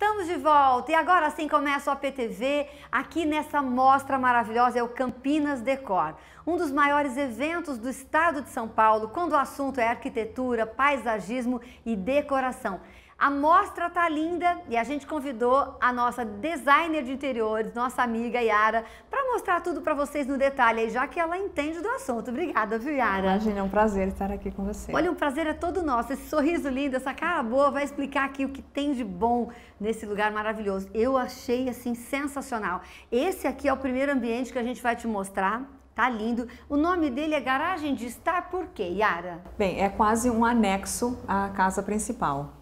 Estamos de volta e agora sim começa o APTV aqui nessa mostra maravilhosa, é o Campinas Decor, um dos maiores eventos do estado de São Paulo quando o assunto é arquitetura, paisagismo e decoração. A mostra tá linda e a gente convidou a nossa designer de interiores, nossa amiga Yara, para mostrar tudo para vocês no detalhe, já que ela entende do assunto. Obrigada, viu, Yara? Imagina, é um prazer estar aqui com você. Olha, um prazer é todo nosso. Esse sorriso lindo, essa cara boa, vai explicar aqui o que tem de bom nesse lugar maravilhoso. Eu achei assim sensacional. Esse aqui é o primeiro ambiente que a gente vai te mostrar. Tá lindo. O nome dele é Garagem de Estar por quê, Yara? Bem, é quase um anexo à casa principal.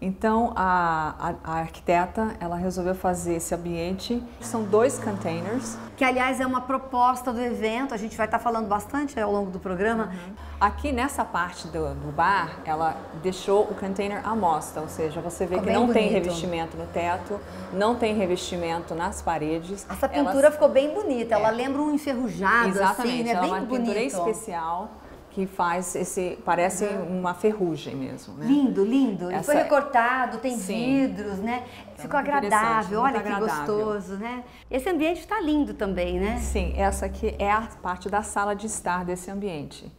Então a, a, a, arquiteta ela resolveu fazer esse ambiente. São dois containers. Que aliás é uma proposta do evento. A gente vai estar tá falando bastante né, ao longo do programa. Uhum. Aqui nessa parte do, do, bar ela deixou o container à mostra, ou seja, você vê ficou que não bonito. tem revestimento no teto, não tem revestimento nas paredes. Essa pintura ela... ficou bem bonita. É. Ela lembra um enferrujado assim, Exatamente. assim, né? Ela é bem é uma bonito. pintura especial que faz esse parece uhum. uma ferrugem mesmo né? lindo lindo Essa... e foi é- recortado tem Sim. vidros né então, ficou agradável olha agradável. que gostoso né esse ambiente está lindo também né Sim essa aqui é a parte da sala de estar desse ambiente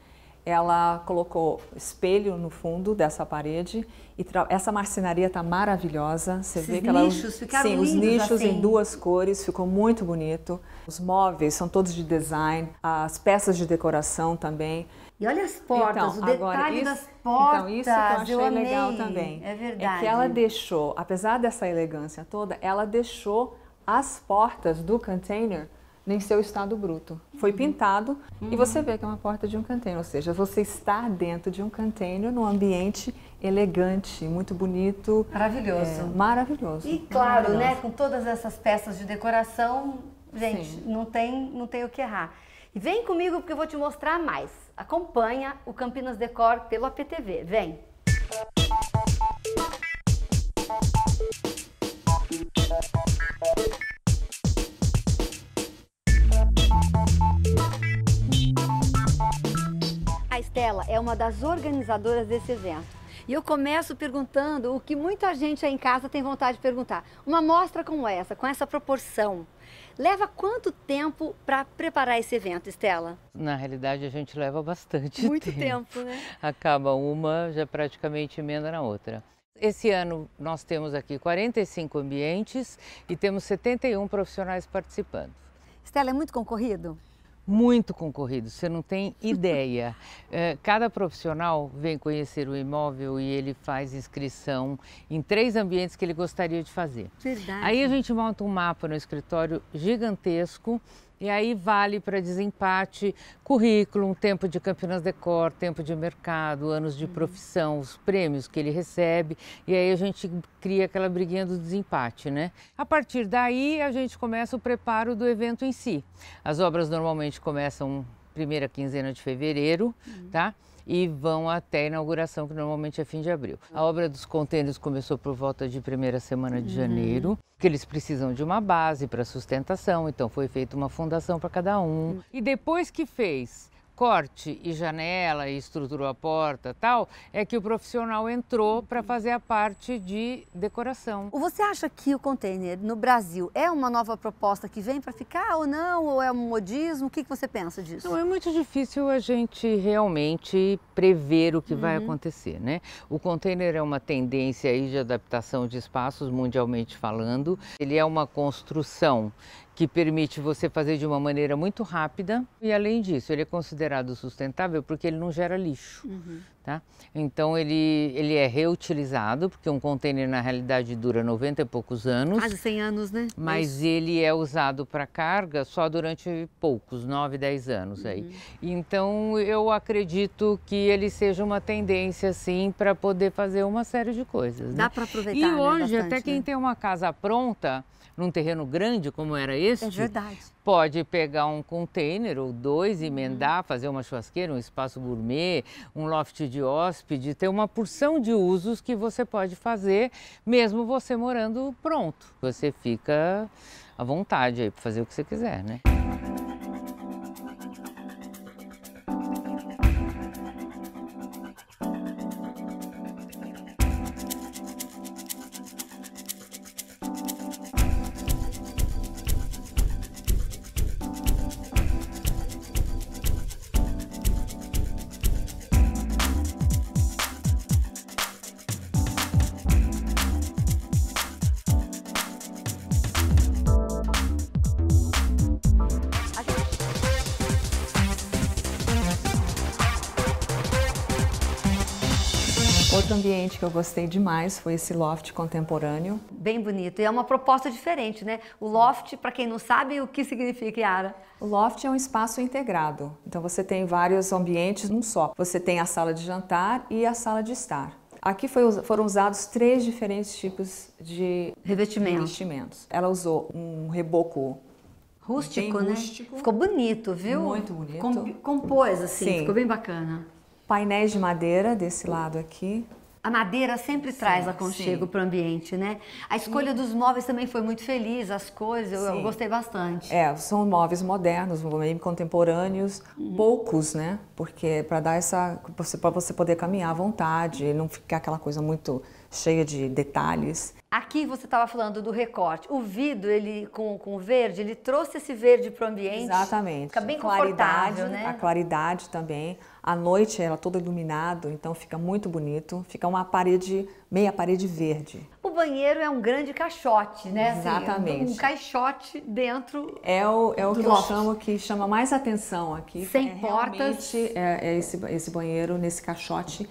ela colocou espelho no fundo dessa parede e essa marcenaria está maravilhosa. Você Esses vê que ela nichos ficaram sim, os nichos assim. em duas cores ficou muito bonito. Os móveis são todos de design, as peças de decoração também. E olha as portas, então, o agora, detalhe isso, das portas. Então isso que eu achei eu legal também. É verdade. É que ela deixou, apesar dessa elegância toda, ela deixou as portas do container nem seu estado bruto. Foi pintado uhum. e você vê que é uma porta de um container, ou seja, você está dentro de um container num ambiente elegante, muito bonito. Maravilhoso. É, maravilhoso. E claro, né, maravilhoso. né, com todas essas peças de decoração, gente, não tem, não tem o que errar. E vem comigo porque eu vou te mostrar mais. Acompanha o Campinas Decor pelo APTV. Vem! ela é uma das organizadoras desse evento. E eu começo perguntando o que muita gente aí em casa tem vontade de perguntar. Uma mostra como essa, com essa proporção, leva quanto tempo para preparar esse evento, Estela? Na realidade, a gente leva bastante Muito tempo. tempo, né? Acaba uma, já praticamente emenda na outra. Esse ano nós temos aqui 45 ambientes e temos 71 profissionais participando. Estela, é muito concorrido? muito concorrido, você não tem ideia. Eh, cada profissional vem conhecer o imóvel e ele faz inscrição em três ambientes que ele gostaria de fazer. Verdade. Aí a gente monta um mapa no escritório gigantesco e aí vale para desempate currículo, tempo de Campinas Decor, tempo de mercado, anos de uhum. profissão, os prêmios que ele recebe. E aí a gente cria aquela briguinha do desempate, né? A partir daí a gente começa o preparo do evento em si. As obras normalmente começam primeira quinzena de fevereiro, uhum. tá? e vão até a inauguração, que normalmente é fim de abril. A obra dos contêineres começou por volta de primeira semana de janeiro, que eles precisam de uma base para sustentação, então foi feita uma fundação para cada um. E depois que fez corte e janela e estruturou a porta tal, é que o profissional entrou para uhum. fazer a parte de decoração. Você acha que o container no Brasil é uma nova proposta que vem para ficar ou não? Ou é um modismo? O que, que você pensa disso? Não, é muito difícil a gente realmente prever o que uhum. vai acontecer, né? O container é uma tendência aí de adaptação de espaços mundialmente falando. Ele é uma construção que permite você fazer de uma maneira muito rápida. E além disso, ele é considerado sustentável porque ele não gera lixo, uhum. tá? Então ele ele é reutilizado porque um container na realidade dura 90 e poucos anos. Quase 100 anos, né? Mas ele é usado para carga só durante poucos, 9, 10 anos uhum. aí. Então eu acredito que ele seja uma tendência sim para poder fazer uma série de coisas. Né? Dá né? para aproveitar. E né, hoje né? Bastante, até quem né? tem uma casa pronta num terreno grande como era este. É verdade. Pode pegar um container ou dois, uhum. emendar, fazer uma churrasqueira, um espaço gourmet, um loft de hóspede, ter uma porção de usos que você pode fazer, mesmo você morando pronto. Você fica à vontade aí para fazer o que você quiser, né? outro ambiente que eu gostei demais foi esse loft contemporâneo. Bem bonito. E é uma proposta diferente, né? O loft, para quem não sabe, o que significa, Yara? O loft é um espaço integrado. Então você tem vários ambientes num só. Você tem a sala de jantar e a sala de estar. Aqui foi, foram usados três diferentes tipos de Revestimento. revestimentos. Ela usou um reboco rústico, né? Rústico. Ficou bonito, viu? Muito bonito. Com, compôs assim, Sim. ficou bem bacana. Painéis de madeira desse lado aqui, a madeira sempre sim, traz aconchego para o ambiente, né? A escolha dos móveis também foi muito feliz, as cores, eu, eu gostei bastante. É, são móveis modernos, meio contemporâneos, uhum. poucos, né? Porque para dar essa. para você poder caminhar à vontade, não ficar aquela coisa muito cheia de detalhes. Aqui você estava falando do recorte. O vidro, ele com, com o verde, ele trouxe esse verde para o ambiente. Exatamente. Fica bem a claridade, né? A claridade também. a noite ela é toda iluminado, então fica muito bonito. Fica uma parede, meia parede verde. O banheiro é um grande caixote, né? Assim, Exatamente. Assim, um caixote dentro. É o, é o que loft. eu chamo que chama mais atenção aqui. Sem é, portas. é, é esse, esse banheiro nesse caixote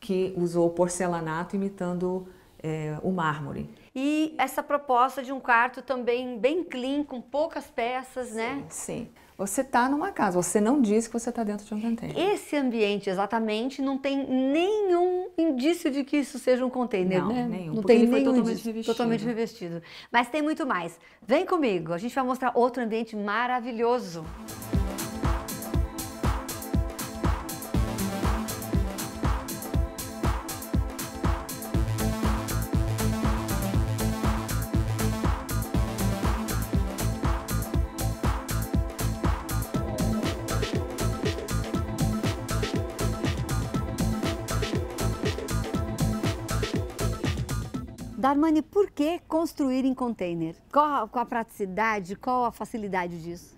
que usou porcelanato imitando é, o mármore. E essa proposta de um quarto também bem clean, com poucas peças, sim, né? Sim. Você está numa casa, você não diz que você está dentro de um container. Esse ambiente, exatamente, não tem nenhum indício de que isso seja um container, não, né? Nenhum, não tem ele nenhum totalmente indício, revestido. totalmente revestido. Mas tem muito mais. Vem comigo, a gente vai mostrar outro ambiente maravilhoso. Música Darmani, por que construir em container? Qual, qual a praticidade, qual a facilidade disso?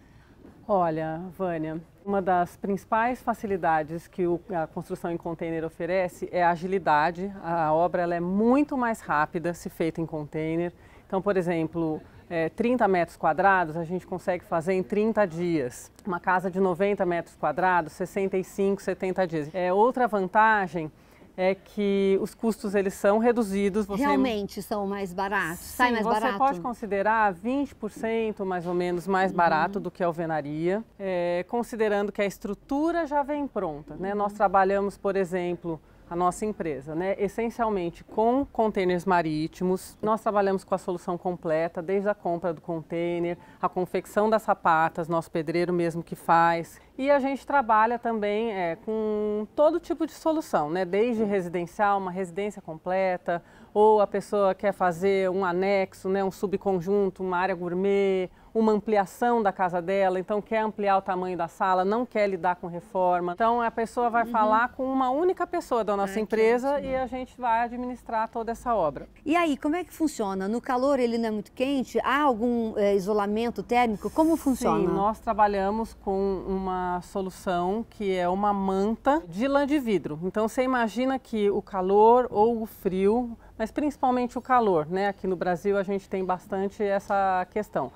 Olha, Vânia, uma das principais facilidades que a construção em container oferece é a agilidade. A obra ela é muito mais rápida se feita em container. Então, por exemplo, é, 30 metros quadrados a gente consegue fazer em 30 dias. Uma casa de 90 metros quadrados, 65, 70 dias. É, outra vantagem é que os custos eles são reduzidos. Você... Realmente são mais baratos? Sim, sai mais você barato? pode considerar 20% mais ou menos mais uhum. barato do que a alvenaria, é, considerando que a estrutura já vem pronta. Uhum. Nós trabalhamos, por exemplo, a nossa empresa, né? Essencialmente com contêineres marítimos. Nós trabalhamos com a solução completa, desde a compra do contêiner, a confecção das sapatas, nosso pedreiro mesmo que faz. E a gente trabalha também é, com todo tipo de solução, né? desde residencial, uma residência completa, ou a pessoa quer fazer um anexo, né? um subconjunto, uma área gourmet, uma ampliação da casa dela, então quer ampliar o tamanho da sala, não quer lidar com reforma. Então a pessoa vai uhum. falar com uma única pessoa da nossa empresa e a gente vai administrar toda essa obra. E aí, como é que funciona? No calor ele não é muito quente? Há algum é, isolamento térmico? Como funciona? Sim, nós trabalhamos com uma uma solução que é uma manta de lã de vidro. Então você imagina que o calor ou o frio, mas principalmente o calor, né? Aqui no Brasil a gente tem bastante essa questão.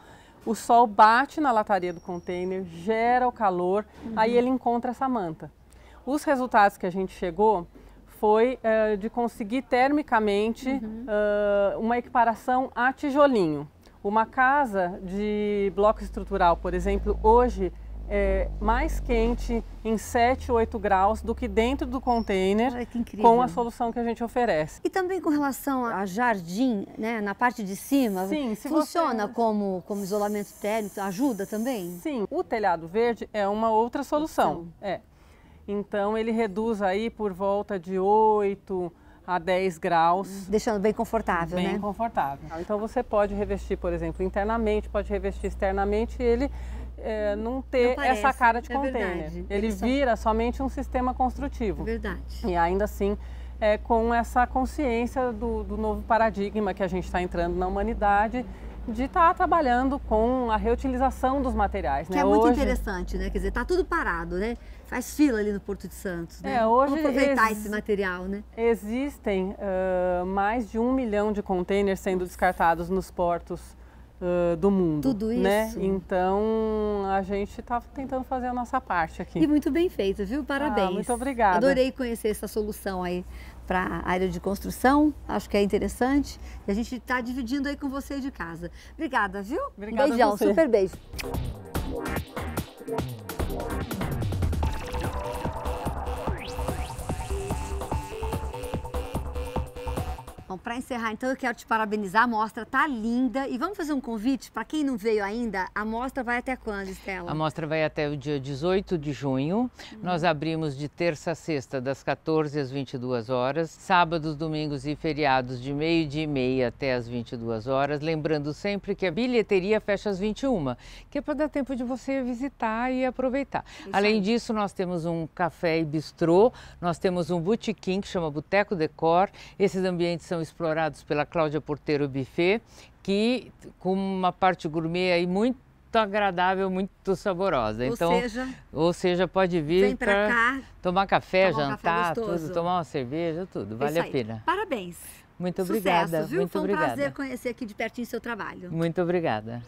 O sol bate na lataria do container, gera o calor, uhum. aí ele encontra essa manta. Os resultados que a gente chegou foi uh, de conseguir termicamente uhum. uh, uma equiparação a tijolinho. Uma casa de bloco estrutural, por exemplo, hoje é, mais quente em 7, 8 graus do que dentro do container Ai, com a solução que a gente oferece. E também com relação a jardim, né, na parte de cima, Sim, funciona você... como, como isolamento térmico, ajuda também? Sim, o telhado verde é uma outra solução. Então. É. Então ele reduz aí por volta de 8 a 10 graus. Deixando bem confortável, bem né? Bem confortável. Então você pode revestir, por exemplo, internamente, pode revestir externamente e ele é, uhum. não ter não parece, essa cara de é container. Verdade. Ele, Ele só... vira somente um sistema construtivo. É verdade. E ainda assim, é, com essa consciência do, do novo paradigma que a gente está entrando na humanidade, de estar tá trabalhando com a reutilização dos materiais. Né? Que é né? muito hoje... interessante, né? Quer dizer, está tudo parado, né? Faz fila ali no Porto de Santos, né? É, hoje Vamos aproveitar ex... esse material, né? Existem uh, mais de um milhão de contêineres sendo descartados nos portos Uh, do mundo. Tudo né? isso. Né? Então a gente está tentando fazer a nossa parte aqui. E muito bem feito, viu? Parabéns. Ah, muito obrigada. Adorei conhecer essa solução aí para a área de construção. Acho que é interessante. E a gente está dividindo aí com você de casa. Obrigada, viu? Obrigada um beijão, super beijo. Bom, para encerrar, então eu quero te parabenizar. A mostra tá linda e vamos fazer um convite para quem não veio ainda. A mostra vai até quando, Estela? A mostra vai até o dia 18 de junho. Hum. Nós abrimos de terça a sexta das 14 às 22 horas, sábados, domingos e feriados de meio de e meia até às 22 horas. Lembrando sempre que a bilheteria fecha às 21, que é para dar tempo de você visitar e aproveitar. Isso Além aí. disso, nós temos um café e bistrô, nós temos um botequim que chama Boteco Decor. Esses ambientes são explorados pela Cláudia Porteiro Buffet, que com uma parte gourmet aí muito agradável, muito saborosa. Ou então, seja, ou seja, pode vir para tomar café, tomar jantar, um café tudo, tomar uma cerveja, tudo, é vale a pena. Parabéns. Muito Sucesso, obrigada. Viu? Muito Foi um obrigada. prazer conhecer aqui de pertinho seu trabalho. Muito obrigada.